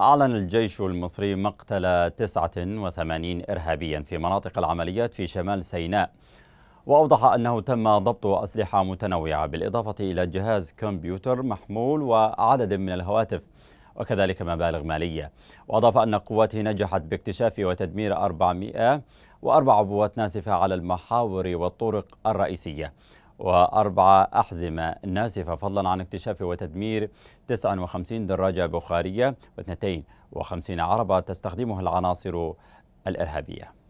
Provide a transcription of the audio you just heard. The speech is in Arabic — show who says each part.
Speaker 1: أعلن الجيش المصري مقتل 89 إرهابيا في مناطق العمليات في شمال سيناء وأوضح أنه تم ضبط أسلحة متنوعة بالإضافة إلى جهاز كمبيوتر محمول وعدد من الهواتف وكذلك مبالغ مالية وأضاف أن قواته نجحت باكتشاف وتدمير 404 بوات ناسفة على المحاور والطرق الرئيسية وأربعة أحزمة ناسفة فضلا عن اكتشاف وتدمير 59 دراجة بخارية و52 عربة تستخدمها العناصر الإرهابية